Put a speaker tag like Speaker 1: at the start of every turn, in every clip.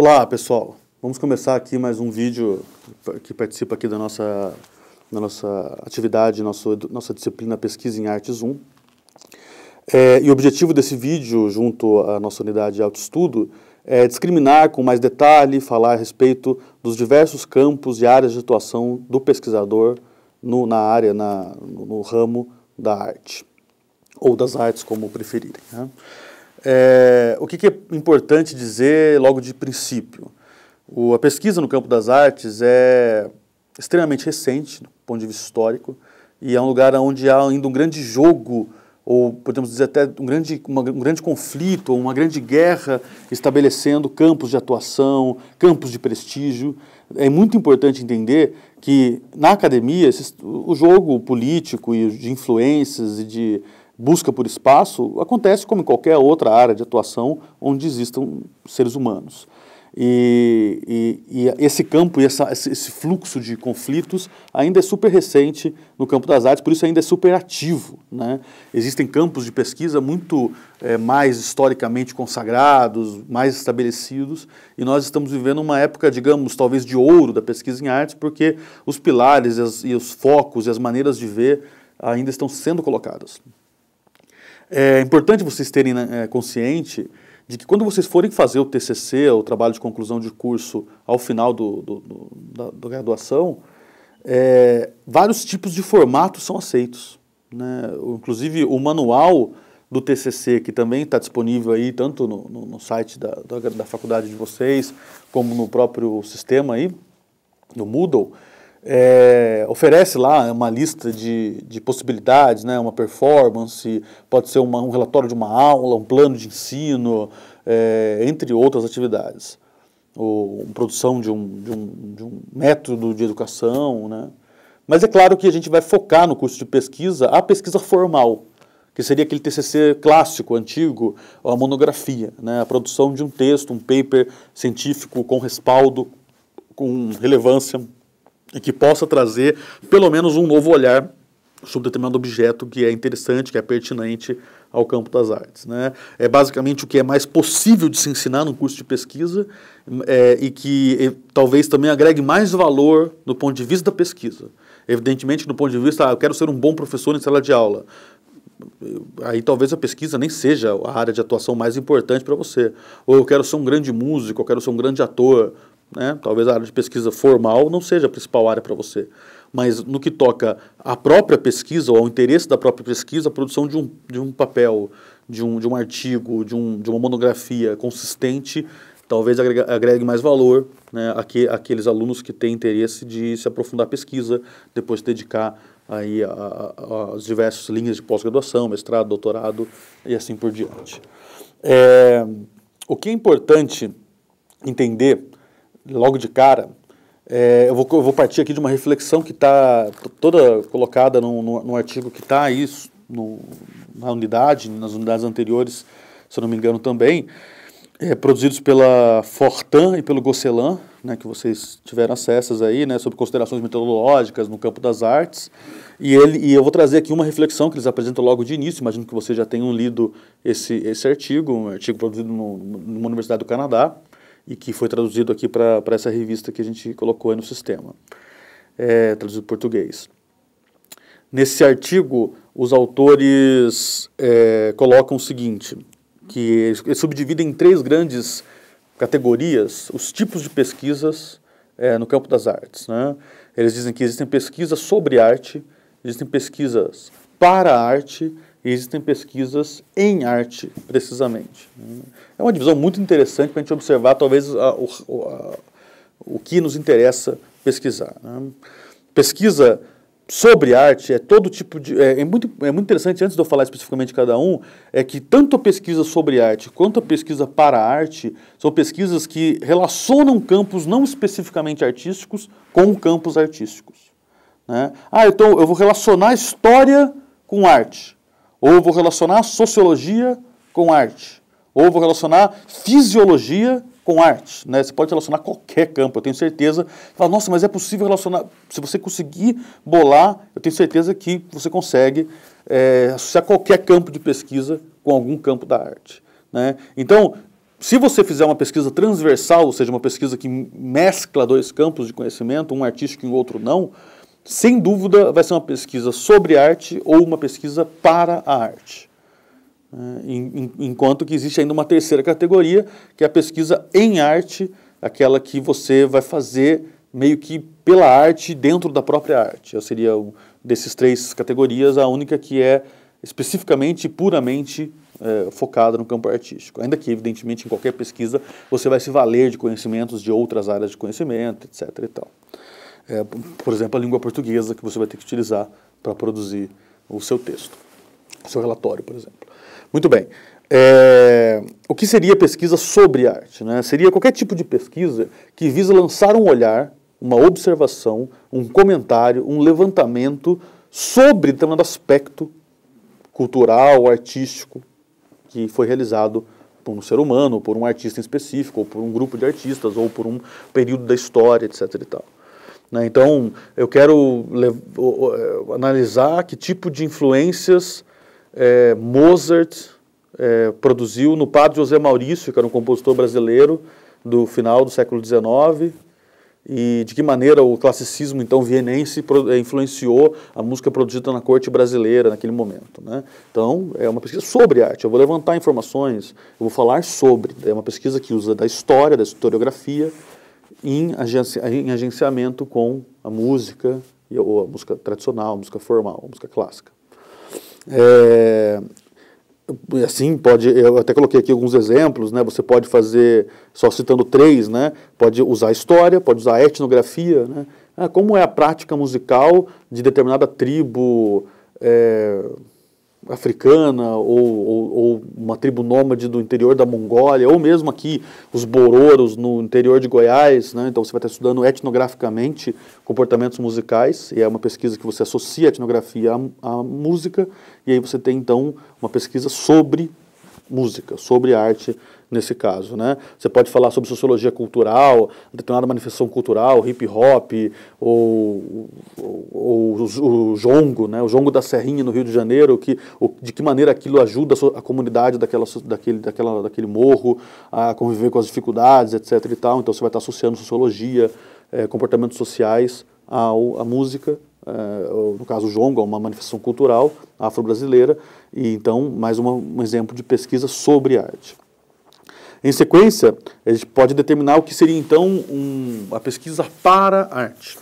Speaker 1: Olá pessoal, vamos começar aqui mais um vídeo que participa aqui da nossa, da nossa atividade, nosso, nossa disciplina Pesquisa em Artes 1. É, e o objetivo desse vídeo, junto à nossa unidade de autoestudo, é discriminar com mais detalhe, falar a respeito dos diversos campos e áreas de atuação do pesquisador no, na área, na, no, no ramo da arte, ou das artes, como preferirem. Né? É, o que, que, é importante dizer logo de princípio? O, a pesquisa no campo das artes é extremamente recente, do ponto de vista histórico, e é um lugar onde há ainda um grande jogo, ou podemos dizer até um grande, uma, um grande conflito, uma grande guerra, estabelecendo campos de atuação, campos de prestígio. É muito importante entender que, na academia, o jogo político e de influências e de busca por espaço acontece como em qualquer outra área de atuação onde existam seres humanos. E, e, e esse campo e essa, esse fluxo de conflitos ainda é super recente no campo das artes, por isso ainda é super ativo. Né? Existem campos de pesquisa muito é, mais historicamente consagrados, mais estabelecidos, e nós estamos vivendo uma época, digamos, talvez de ouro da pesquisa em artes, porque os pilares e, as, e os focos e as maneiras de ver ainda estão sendo colocadas. É importante vocês terem né, é, consciente de que quando vocês forem fazer o TCC, o trabalho de conclusão de curso, ao final do, do, do da, da, graduação, é, vários tipos de formatos são aceitos. Né? Inclusive, o manual do TCC, que também está disponível aí, tanto no, no, no site da, da, da, faculdade de vocês, como no próprio sistema aí, no Moodle, é, oferece lá uma lista de, de possibilidades, né, uma performance, pode ser uma, um relatório de uma aula, um plano de ensino, é, entre outras atividades. Ou produção de um, de, um, de um método de educação. Né? Mas é claro que a gente vai focar no curso de pesquisa a pesquisa formal, que seria aquele TCC clássico, antigo, a monografia, né? a produção de um texto, um paper científico com respaldo, com relevância e que possa trazer pelo menos um novo olhar sobre determinado objeto que é interessante, que é pertinente ao campo das artes. Né? É basicamente o que é mais possível de se ensinar num curso de pesquisa é, e que e, talvez também agregue mais valor do ponto de vista da pesquisa. Evidentemente, do ponto de vista, ah, eu quero ser um bom professor em sala de aula. Aí talvez a pesquisa nem seja a área de atuação mais importante para você. Ou eu quero ser um grande músico, eu quero ser um grande ator. Né? Talvez a área de pesquisa formal não seja a principal área para você, mas no que toca à própria pesquisa ou ao interesse da própria pesquisa, a produção de um, de um papel, de um, de um artigo, de, um, de uma monografia consistente, talvez agregue, agregue mais valor né, àque, àqueles alunos que têm interesse de se aprofundar a pesquisa, depois dedicar aí a, a, as diversas linhas de pós-graduação, mestrado, doutorado e assim por diante. É, o que é importante entender logo de cara, é, eu, vou, eu, vou, partir aqui de uma reflexão que está toda colocada no, no, no artigo que está aí no, na unidade, nas unidades anteriores, se eu não me engano também, é, produzidos pela Fortan e pelo Gosselin, né, que vocês tiveram acessos aí, né, sobre considerações metodológicas no campo das artes. E, ele, e eu vou trazer aqui uma reflexão que eles apresentam logo de início, imagino que vocês já tenham lido esse, esse artigo, um artigo produzido no, numa universidade do Canadá, e que foi traduzido aqui para essa revista que a gente colocou no sistema, é, traduzido em português. Nesse artigo, os autores é, colocam o seguinte, que eles subdividem em três grandes categorias os tipos de pesquisas é, no campo das artes. Né? Eles dizem que existem pesquisas sobre arte, existem pesquisas para a arte existem pesquisas em arte, precisamente. É uma divisão muito interessante para a gente observar, talvez, a, o, a, o que nos interessa pesquisar. Né? Pesquisa sobre arte é todo tipo de. É, é, muito, é muito interessante, antes de eu falar especificamente de cada um, é que tanto a pesquisa sobre arte quanto a pesquisa para a arte são pesquisas que relacionam campos não especificamente artísticos com campos artísticos. Né? Ah, então eu vou relacionar história com arte. Ou vou relacionar sociologia com arte. Ou vou relacionar fisiologia com arte. Né? Você pode relacionar qualquer campo, eu tenho certeza. Fala, nossa, mas é possível relacionar. Se você conseguir bolar, eu tenho certeza que você consegue é, associar qualquer campo de pesquisa com algum campo da arte. Né? Então, se você fizer uma pesquisa transversal, ou seja, uma pesquisa que mescla dois campos de conhecimento, um artístico e o outro não, sem dúvida, vai ser uma pesquisa sobre arte ou uma pesquisa para a arte. É, enquanto que existe ainda uma terceira categoria, que é a pesquisa em arte, aquela que você vai fazer meio que pela arte, dentro da própria arte. Eu seria um desses três categorias a única que é especificamente e puramente é, focada no campo artístico. Ainda que, evidentemente, em qualquer pesquisa você vai se valer de conhecimentos de outras áreas de conhecimento, etc. E tal é, por exemplo, a língua portuguesa que você vai ter que utilizar para produzir o seu texto, o seu relatório, por exemplo. Muito bem. É, o que seria pesquisa sobre arte? Né? Seria qualquer tipo de pesquisa que visa lançar um olhar, uma observação, um comentário, um levantamento sobre determinado aspecto cultural, artístico, que foi realizado por um ser humano, por um artista em específico, ou por um grupo de artistas, ou por um período da história, etc. E tal. Né? Então, eu quero eh, analisar que tipo de influências é, Mozart é, produziu no padre José Maurício, que era um compositor brasileiro do final do século XIX, e de que maneira o classicismo então vienense influenciou a música produzida na corte brasileira naquele momento. Né? Então, é uma pesquisa sobre arte. Eu vou levantar informações, eu vou falar sobre. É uma pesquisa que usa da história, da historiografia, em, agenci em agenciamento com a música, ou a música tradicional, a música formal, a música clássica. É, assim pode eu até coloquei aqui alguns exemplos né você pode fazer só citando três né pode usar história pode usar etnografia né ah, como é a prática musical de determinada tribo é, africana ou, ou, ou, uma tribo nômade do interior da Mongólia, ou mesmo aqui os bororos no interior de Goiás, né? então você vai estar estudando etnograficamente comportamentos musicais, e é uma pesquisa que você associa a etnografia à, à música, e aí você tem então uma pesquisa sobre música, sobre arte nesse caso, né? Você pode falar sobre sociologia cultural, determinada manifestação cultural, hip hop, ou, ou, ou o, o jongo, né? O jongo da Serrinha no Rio de Janeiro, que, o, de que maneira aquilo ajuda a comunidade daquela, daquele, daquela, daquele morro a conviver com as dificuldades, etc. E tal. Então você vai estar associando sociologia, é, comportamentos sociais à música é, no caso o é uma manifestação cultural afro-brasileira, e então mais uma, um exemplo de pesquisa sobre arte. Em sequência, a gente pode determinar o que seria então um, a pesquisa para arte.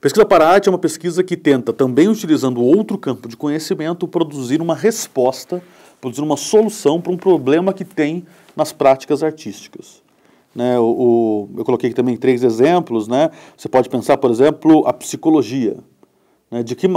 Speaker 1: pesquisa para arte é uma pesquisa que tenta, também utilizando outro campo de conhecimento, produzir uma resposta, produzir uma solução para um problema que tem nas práticas artísticas. Né, o, o, eu coloquei aqui também três exemplos. Né? Você pode pensar, por exemplo, a psicologia. Né? De que, é,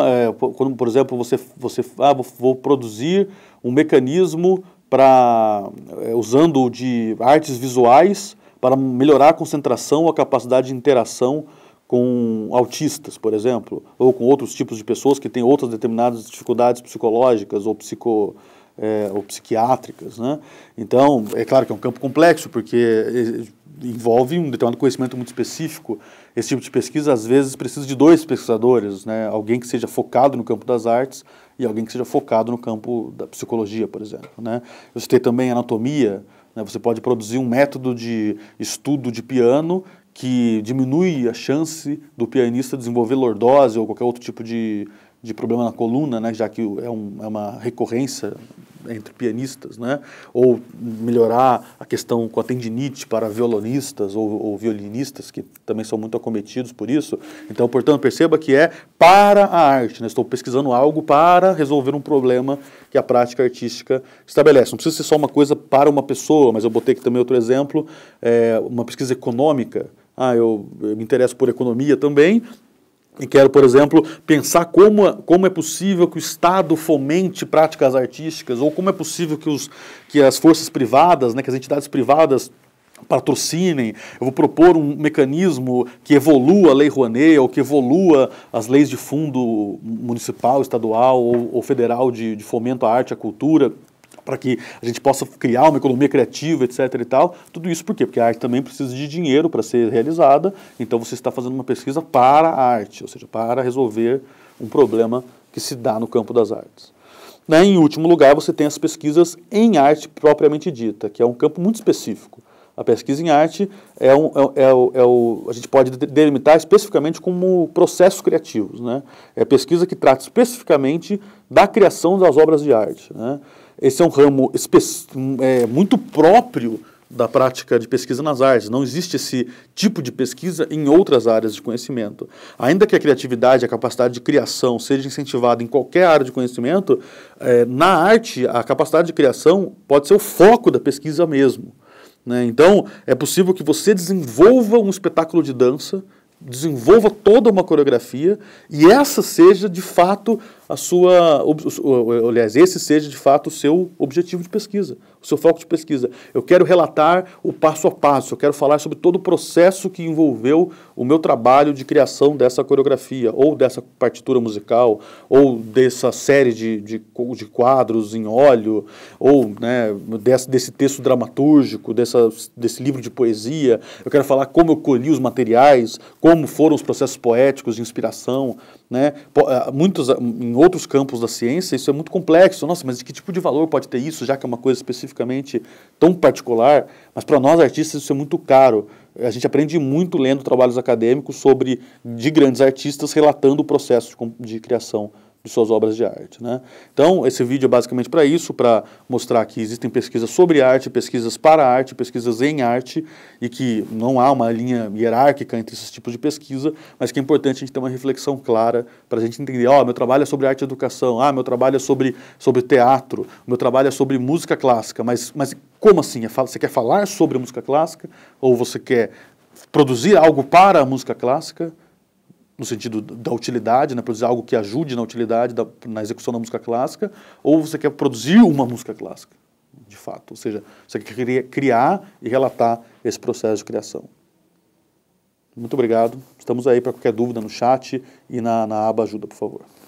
Speaker 1: quando, por exemplo, você, você ah, vou, vou produzir um mecanismo para é, eh, usando de artes visuais para melhorar a concentração ou a capacidade de interação com autistas, por exemplo, ou com outros tipos de pessoas que têm outras determinadas dificuldades psicológicas ou psico, é, ou psiquiátricas. Né? Então, é claro que é um campo complexo, porque é, envolve um determinado conhecimento muito específico. Esse tipo de pesquisa, às vezes, precisa de dois pesquisadores, né? alguém que seja focado no campo das artes e alguém que seja focado no campo da psicologia, por exemplo. Né? Eu citei também anatomia, né? você pode produzir um método de estudo de piano que diminui a chance do pianista desenvolver lordose ou qualquer outro tipo de de problema na coluna, né, já que é, um, é uma recorrência entre pianistas, né, ou melhorar a questão com a tendinite para violonistas ou, ou violinistas, que também são muito acometidos por isso. Então, portanto, perceba que é para a arte, né, estou pesquisando algo para resolver um problema que a prática artística estabelece. Não precisa ser só uma coisa para uma pessoa, mas eu botei aqui também outro exemplo, é, uma pesquisa econômica, ah, eu, eu, me interesso por economia também, e quero, por exemplo, pensar como, como é possível que o Estado fomente práticas artísticas, ou como é possível que, os, que as forças privadas, né, que as entidades privadas patrocinem, eu vou propor um mecanismo que evolua a Lei Rouanet ou que evolua as leis de fundo municipal, estadual ou, ou federal de, de fomento à arte e à cultura para que a gente possa criar uma economia criativa, etc. e tal. Tudo isso por quê? Porque a arte também precisa de dinheiro para ser realizada, então você está fazendo uma pesquisa para a arte, ou seja, para resolver um problema que se dá no campo das artes. Né? Em último lugar, você tem as pesquisas em arte propriamente dita, que é um campo muito específico. A pesquisa em arte é, um, é, é, o, é o, a gente pode delimitar especificamente como processos criativos. Né? É pesquisa que trata especificamente da criação das obras de arte. Né? esse é um ramo é, muito próprio da prática de pesquisa nas artes. Não existe esse tipo de pesquisa em outras áreas de conhecimento. Ainda que a criatividade, a capacidade de criação seja incentivada em qualquer área de conhecimento, é, na arte a capacidade de criação pode ser o foco da pesquisa mesmo. Né? Então, é possível que você desenvolva um espetáculo de dança, desenvolva toda uma coreografia e essa seja de fato a sua, aliás, esse seja de fato o seu objetivo de pesquisa, o seu foco de pesquisa. Eu quero relatar o passo a passo, eu quero falar sobre todo o processo que envolveu o meu trabalho de criação dessa coreografia, ou dessa partitura musical, ou dessa série de, de, de quadros em óleo, ou né, desse, desse texto dramatúrgico, dessa, desse livro de poesia. Eu quero falar como eu colhi os materiais, como foram os processos poéticos de inspiração. Né? Eh, muitos, eh, em outros campos da ciência, isso é muito complexo. Nossa, mas de que tipo de valor pode ter isso, já que é uma coisa especificamente tão particular? Mas para nós artistas isso é muito caro. A gente aprende muito lendo trabalhos acadêmicos sobre de grandes artistas relatando o processo de, de criação de suas obras de arte. Né? Então, esse vídeo é basicamente para isso, para mostrar que existem pesquisas sobre arte, pesquisas para arte, pesquisas em arte, e que não há uma linha hierárquica entre esses tipos de pesquisa, mas que é importante a gente ter uma reflexão clara para a gente entender, ó, oh, meu trabalho é sobre arte e educação, ah, meu trabalho é sobre, sobre teatro, meu trabalho é sobre música clássica, mas, mas como assim? É você quer falar sobre música clássica? Ou você quer produzir algo para a música clássica? no sentido da utilidade, né? produzir algo que ajude na utilidade, da, na execução da música clássica, ou você quer produzir uma música clássica, de fato. Ou seja, você quer criar e relatar esse processo de criação. Muito obrigado. Estamos aí para qualquer dúvida no chat e na, na aba ajuda, por favor.